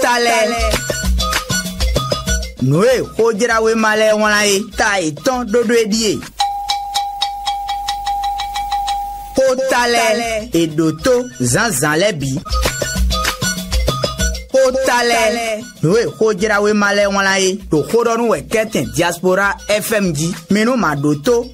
talɛ. nu ye eh, ko jirawe malɛ ŋɔna ye ta ye tɔn dodoe di ye. ko talɛ edo to zanzan lɛ bi. ko talɛ nu ye eh, ko jirawe malɛ ŋɔna ye to kodɔnu wɛ kɛtɛn diaspora fm di minnu ma do to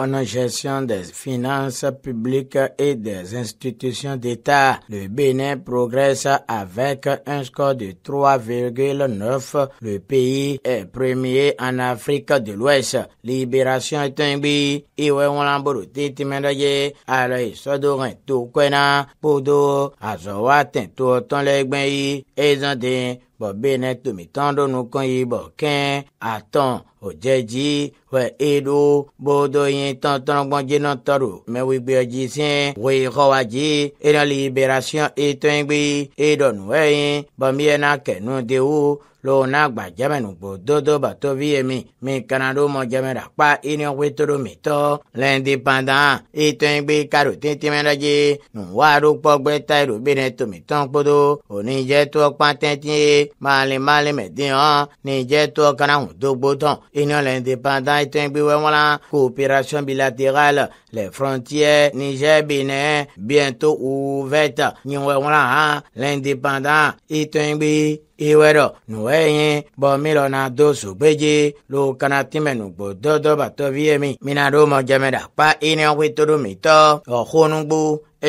En gestion des finances publiques et des institutions d'État. Le Bénin progresse avec un score de 3,9. Le pays est premier en Afrique de l'Ouest. Libération est un pays. bɔ bena tomitɔ ɖo nukɔ yibɔ kɛ atɔ òjẹjì wẹ eɖo bodoyin tɔntɔngbɔnjenɔtɔ ɖo mɛwigbeɔdzi sɛ wòyixɔwadzi ena liberation etɔngbe eɖɔnu ɛyin bɔmiɛna kɛnu wo lo na gba jame nugbo dodo bato vie mi mi kana ɖo mɔ jame ɖa kpa eni ɔkpe toro mi tɔ le indépendant eto yi gbe karo tete me ɖe dzi nuwa ɖo kpɔ gbe ta ɖo bi ne to tɔn kpodo oni dze to kpa tete mali mali me di hɔn ni dze to kana ŋu dogbo tɔn eni le indépendant eto yi gbe wɛ wɔla coopération bilatérale les frontières niger benin bientôt ouverte nyiwɛ wɔla hã le indépendant eto yi gbe. Iwero, ɖɔ nuwe ye bɔ mi lɔna do zogbedze lo kana mi mina ɖo mɔdzɛmɛ ɖa kpa ene wo to ɖo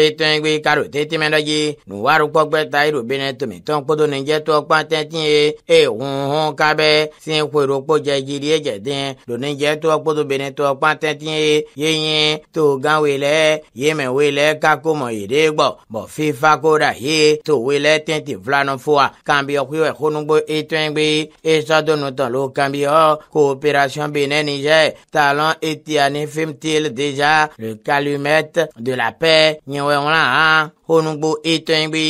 etɔn gbe karo tete mɛ dɔdzi nuwaru kpɔgbɛ ta ero bene tome tɔn kpoto ne dze tɔ kpa tɛti ye e huhun kabe si ƒoɖo kpo dze dziri ye e dze den do ne dze tɔ kpoto bene tɔ kpa tɛti ye yeyin to gan we lɛ yeme we lɛ kako mɔ yi de gbɔ bɔ fifa ko da ye to we lɛ tɛnti filanɔ foa kambi ɔkuyɔ ɛkonugbo etɔn gbe esɔdonutɔ lo kambi ɔ coopération bene niger talon etia ne fimtil déjà le calumet de la paix 我用啦啊！onugbo etɔnyigbe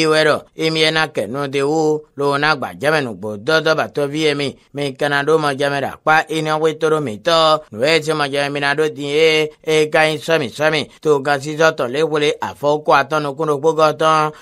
iwɛ dɔ emie na kɛ nu de wo lo na gba jɛmɛ nugbo dɔdɔ batɔ vie mi mi kana do mɔ jɛmɛ da kpa eni awo etoro mi tɔ nu e ti mɔ jɛmɛ mi na do di ye eka yi sɔmi sɔmi to gasi zɔtɔ le wele afɔ ko atɔnu kunu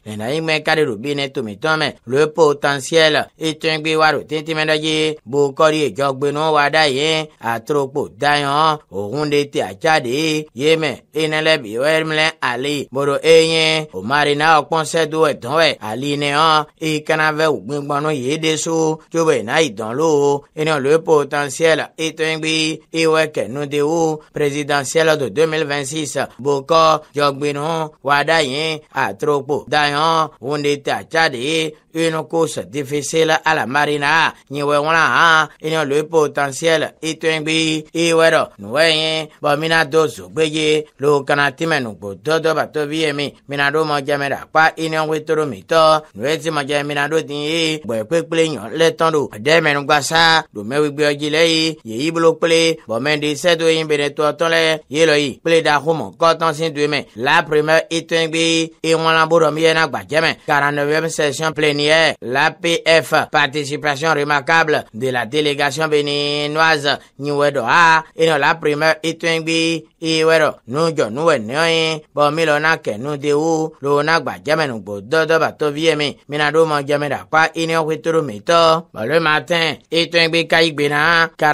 lena yi mɛ kari rubi ne tomi tɔn mɛ le potentiel etɔnyigbe wa do titi mɛ dɔ ye bo kɔri edzɔgbenu wa da ye atrokpo dayɔn ohun de ti atsa de ye mɛ enelɛ bi wɛrɛ er mlɛ ali boro eye omari na okpɔnsɛ do etɔwɛ e, ali ne hã eyi kana vɛ ògbéngbɔnu yìí de so tso bɛ na ìdánlò ene le potentiel etɔngbe ewɛ kɛnu de wo presidentiel de deux mille vingt six bokɔ jɔgbinu wada yin atrokpo dayan wonde ta tsa de ye une course difficile à la marina nyiwe ŋlɔ hã ene le potentiel etɔngbe ewɛ dɔ nuwɛ yin bɔn mina do zogbeye lo kana tìmɛ nugbo dɔdɔ bàtɔ bi yɛ mi mina mina ɖo mɔdze mi ɖe akpa eniyan koe to ɖo mi tɔ nue ti mɔdze mina ɖo ti ye gbɔ kpekple yɔn lɛ tɔn ɖo ɛdɛ mɛnugbasa domewi gbɛɔ dzi lɛ ye yeyi bolo kple bɔmɛndi sɛto yin bene tɔ lɛ ye lɔ yi kple da xɔmɔ kɔtɔn si do mɛ la primɛ etɔn gbe eŋɔlan bo dɔ mi yɛ na gbadze mɛ quarante-neuvième session plénière la pf participation remarquable de la délégation béninoise nyiwɛ dɔ ha enɔ la primɛ etɔn gbe eye wɛ dɔ nudzɔ nuwɛ nɔɛ bɔn mi lɔ na kɛ nu de wo. lo na gba jeme nu gbo to mina do ma da pa ini o ba le matin eto ngbe ka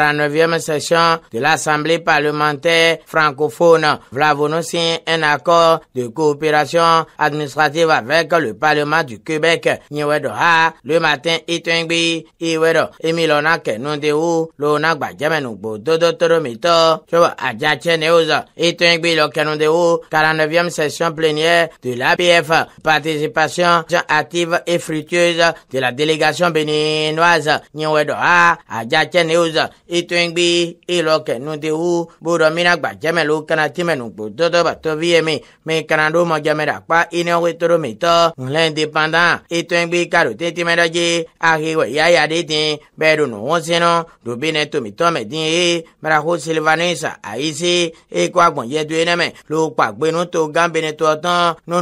49e session de l'Assemblée parlementaire francophone vla vonosin un accord de coopération administrative avec le Parlement du Québec nyewedo ha le matin eto ngbe iwedo emilona ke nu de wo lo na gba jeme nu gbo dodo toro mi to so oza eto ngbe de 49e session plénière de de l'APF. Participation active et fructueuse de la délégation béninoise Nyewedoa, Adjache News, Itwengbi, Ilok Nutehu, Budomina Gbajemelu, Kanatimenu, Bododo Batoviemi, Mekanando Mojamedakpa, Inewetoro Mito, L'Indépendant, Itwengbi Karote Timedaji, Ahiwe Yaya Diti, Berunu Wonseno, Dubine Tumito Medin, Marajo Silvanesa, Aisi, Ekwa Gbonye Dueneme, Lukwa Gbenu To Gambine Tuatan, Nono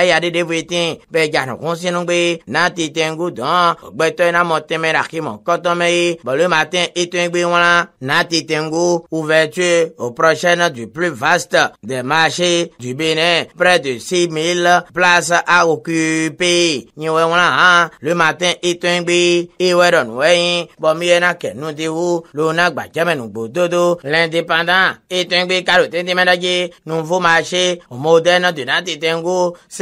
ya de devwetin, be gano konsinongbe, na titengou dan, beto na moteme rakimon kotomei, bon le matin étengbe e wala, na titengou, ouverture au prochain du plus vaste des marchés du Bénin, près de 6000 places à occuper. Nyewe wala ha, hein. le matin étengbe, e iwe don weyin, bon miye na ken nou de ou, lona gba jamen nou dodo, l'indépendant, étengbe e karote de menage, nouveau marché, moderne de na titengou, se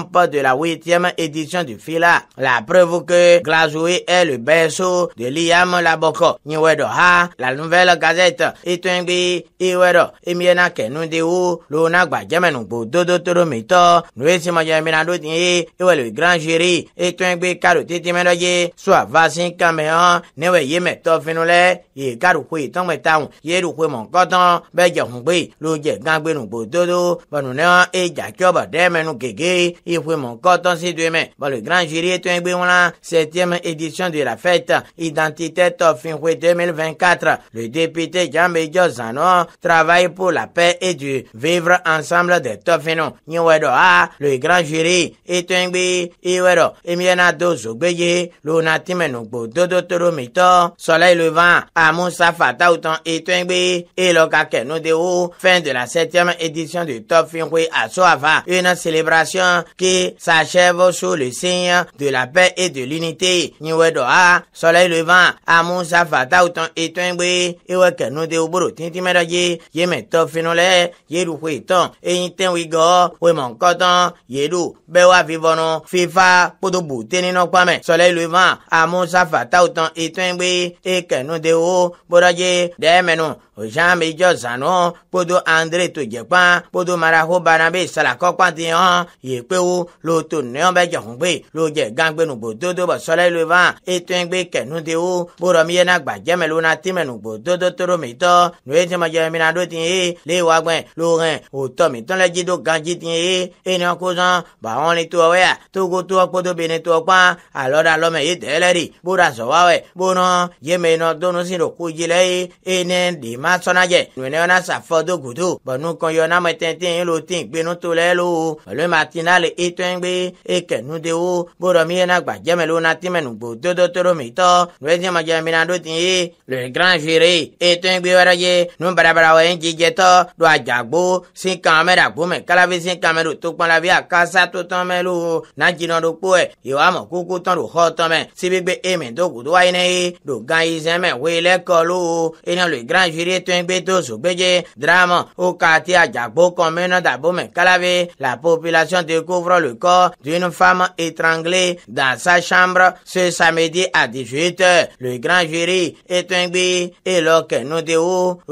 trompe de la huitième édition du FILA. La preuve que Glazoué est le berceau de Liam Laboko. Nyewedo ha, la nouvelle gazette, itwengi, iwedo, imiena kenunde ou, luna gba jemenu dodo toro mito, nuesi moja minado tinye, iwe le grand jury, itwengi karo titi mendo soit vasin kameon, newe ye meto finule, ye karo kwe tongwe taun, ye du kwe mon koton, beje hongbe, lo je gangbe nungbo dodo, banu neon, e demenu gege, Irumon. Coton-Sidouémen. Bon, le grand jury est un la septième édition de la fête Identité Tofinwe 2024. Le député Jean-Bédio Zano travaille pour la paix et du vivre ensemble des Tofino. Nyewedo ah, le grand jury est un Iwedo, dozo Dozogweye, Lunatime Nogbo Dodo Mito. Soleil Levant, Amoussa safata Outon et Twengbe, et Lokake ou fin de la septième édition du Top Tofinwe à Soava. Une célébration qui s'achève sous le signe de la paix et de l'unité. Niwedoa, soleil levant, amun safata autant éteindre, et que nous de oboro tintimeraye, ye meto finole, ye du huiton, et inten wigo, we monkoton, ye du, bewa vivono, fifa, podobu tenino kwame, soleil levant, amun safata autant éteindre, et que nous de o, boraye, demenon, jamais josano, podo andré to jepan, podo maraho banabe salakokwanti han, ye lewo lo to neo be jehun gbe lo je gangbe nu gbododo bo sole lo va eto ngbe kenu de o bo ro mi na gba lo na ti me nu toro mi to nu e ti mi na do ti e le wa gbe lo ren o to mi ton le ji do ganji ti e e ni ko san ba won ni to we ya to to opo do be ni to pa alo da lo me e de le ri bo ra wa we bo no ye me no do no si ro ku ji le ma so na je nu na sa do gudo bo nu kon na me tin lo tin gbe to le lo pẹ̀lú ìmọ̀ àti náà lè etɔ yin gbe eke nu de wo boɖɔ mi yena gbadzeme lo na timenu gbo dodo toro mi tɔ nuyɛdiɛ e madzɛ mina do ti ye le grand jure etɔ yin gbe wɛrɛ ye nu barabara wɔ yin jijɛ tɔ do adzagbo si kan mɛ ɖa gbome kalavi si kan mɛ do tokpɔn la vi akasa to tɔn mɛ lo na dzinɔ e. e do kpoɛ yi wa mɔ koko tɔn do xɔ tɔn mɛ sibi gbe emi do godo wa yi ne ye do gan yi zɛn mɛ woe lɛ kɔ lo ena le grand jure etɔ yin gbe to zogbedze drama o ka ti adzagbo kɔn mɛ nɔ dabo mɛ la population de le corps d'une femme étranglée dans sa chambre ce samedi à 18h. Le grand jury est Etungbi et Nudeu nous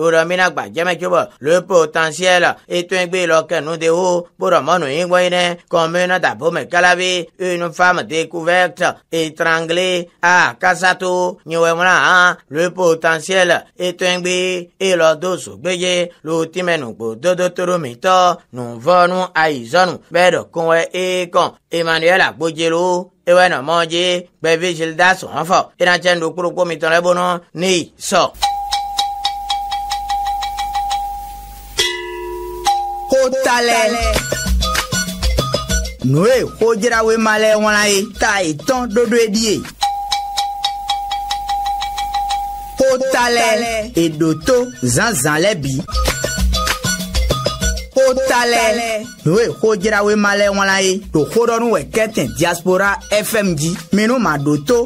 Gbajemekibo. Le potentiel est Etungbi nous nous pour où. Ingwene, commune comme une femme découverte étranglée à Kasato Nyewemla. Le potentiel et est Le Sugbeye, l'ultime deux Dodotorumito, nous venons à Mais Le Konwe we ekon emmanuel agbojelo ewe na mɔdzi gbe vigil sɔn fɔ yina tse nuɖokpolo kpomi tɔn lɛ sɔ. kó talẹ̀ nùwé kó jirawe ye e ta ìtàn e dodo edi ye. kó talẹ̀ èdò tó zanzan lẹ bi talɛ noe hojirawe malɛ ŋɔla ye to hɔrɔnuwɛ kɛtɛn diaspora fm di minnu ma do to.